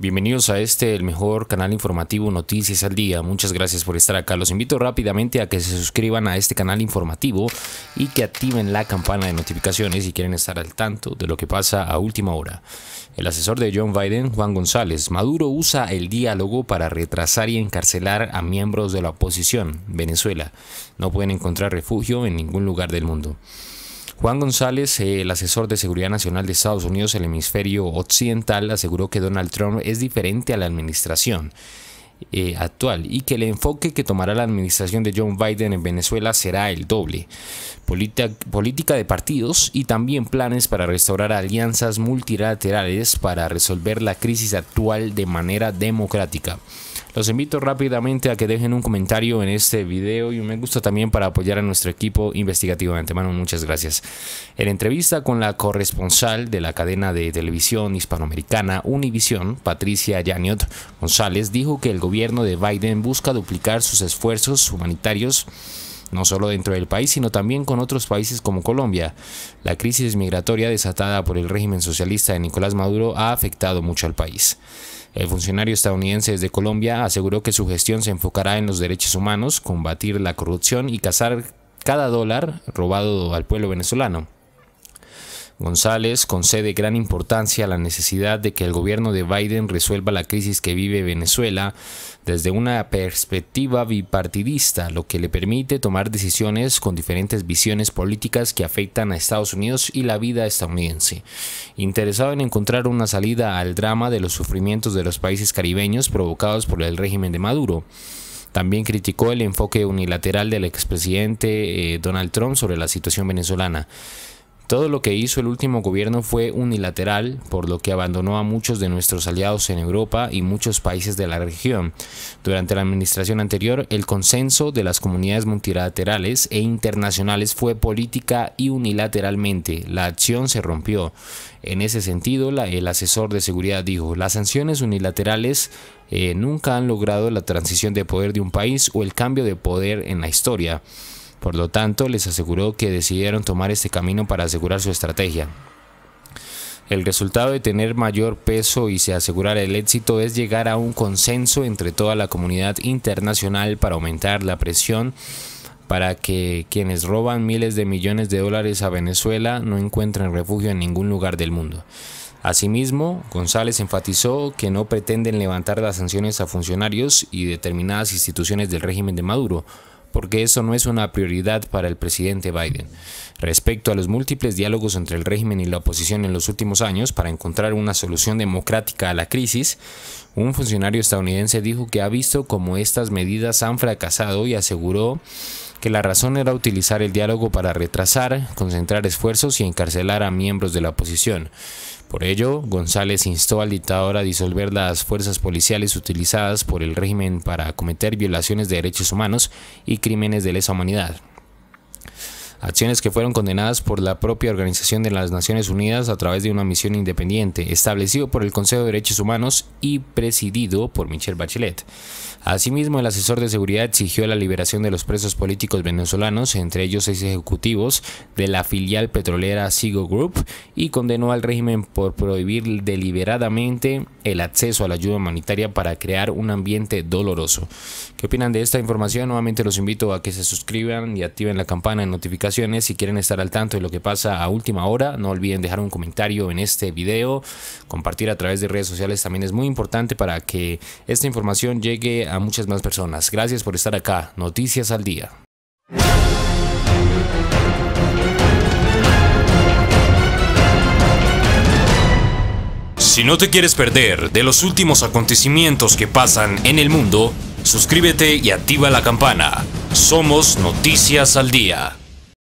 Bienvenidos a este, el mejor canal informativo Noticias al Día. Muchas gracias por estar acá. Los invito rápidamente a que se suscriban a este canal informativo y que activen la campana de notificaciones si quieren estar al tanto de lo que pasa a última hora. El asesor de John Biden, Juan González, Maduro usa el diálogo para retrasar y encarcelar a miembros de la oposición. Venezuela no pueden encontrar refugio en ningún lugar del mundo. Juan González, eh, el asesor de Seguridad Nacional de Estados Unidos, el hemisferio occidental, aseguró que Donald Trump es diferente a la administración. Eh, actual y que el enfoque que tomará la administración de John Biden en Venezuela será el doble. política de partidos y también planes para restaurar alianzas multilaterales para resolver la crisis actual de manera democrática. Los invito rápidamente a que dejen un comentario en este video y un me gusta también para apoyar a nuestro equipo investigativo de antemano. Muchas gracias. En entrevista con la corresponsal de la cadena de televisión hispanoamericana Univisión, Patricia Yaniot González, dijo que el gobierno de Biden busca duplicar sus esfuerzos humanitarios no solo dentro del país, sino también con otros países como Colombia. La crisis migratoria desatada por el régimen socialista de Nicolás Maduro ha afectado mucho al país. El funcionario estadounidense desde Colombia aseguró que su gestión se enfocará en los derechos humanos, combatir la corrupción y cazar cada dólar robado al pueblo venezolano. González concede gran importancia a la necesidad de que el gobierno de Biden resuelva la crisis que vive Venezuela desde una perspectiva bipartidista, lo que le permite tomar decisiones con diferentes visiones políticas que afectan a Estados Unidos y la vida estadounidense. Interesado en encontrar una salida al drama de los sufrimientos de los países caribeños provocados por el régimen de Maduro, también criticó el enfoque unilateral del expresidente eh, Donald Trump sobre la situación venezolana. Todo lo que hizo el último gobierno fue unilateral, por lo que abandonó a muchos de nuestros aliados en Europa y muchos países de la región. Durante la administración anterior, el consenso de las comunidades multilaterales e internacionales fue política y unilateralmente. La acción se rompió. En ese sentido, el asesor de seguridad dijo, las sanciones unilaterales eh, nunca han logrado la transición de poder de un país o el cambio de poder en la historia. Por lo tanto, les aseguró que decidieron tomar este camino para asegurar su estrategia. El resultado de tener mayor peso y se asegurar el éxito es llegar a un consenso entre toda la comunidad internacional para aumentar la presión para que quienes roban miles de millones de dólares a Venezuela no encuentren refugio en ningún lugar del mundo. Asimismo, González enfatizó que no pretenden levantar las sanciones a funcionarios y determinadas instituciones del régimen de Maduro, porque eso no es una prioridad para el presidente Biden. Respecto a los múltiples diálogos entre el régimen y la oposición en los últimos años para encontrar una solución democrática a la crisis, un funcionario estadounidense dijo que ha visto cómo estas medidas han fracasado y aseguró que la razón era utilizar el diálogo para retrasar, concentrar esfuerzos y encarcelar a miembros de la oposición. Por ello, González instó al dictador a disolver las fuerzas policiales utilizadas por el régimen para cometer violaciones de derechos humanos y crímenes de lesa humanidad acciones que fueron condenadas por la propia Organización de las Naciones Unidas a través de una misión independiente, establecido por el Consejo de Derechos Humanos y presidido por Michelle Bachelet. Asimismo, el asesor de seguridad exigió la liberación de los presos políticos venezolanos, entre ellos seis ejecutivos de la filial petrolera Sigo Group, y condenó al régimen por prohibir deliberadamente el acceso a la ayuda humanitaria para crear un ambiente doloroso. ¿Qué opinan de esta información? Nuevamente los invito a que se suscriban y activen la campana de notificaciones si quieren estar al tanto de lo que pasa a última hora. No olviden dejar un comentario en este video, compartir a través de redes sociales también es muy importante para que esta información llegue a muchas más personas. Gracias por estar acá. Noticias al día. Si no te quieres perder de los últimos acontecimientos que pasan en el mundo, suscríbete y activa la campana. Somos Noticias al Día.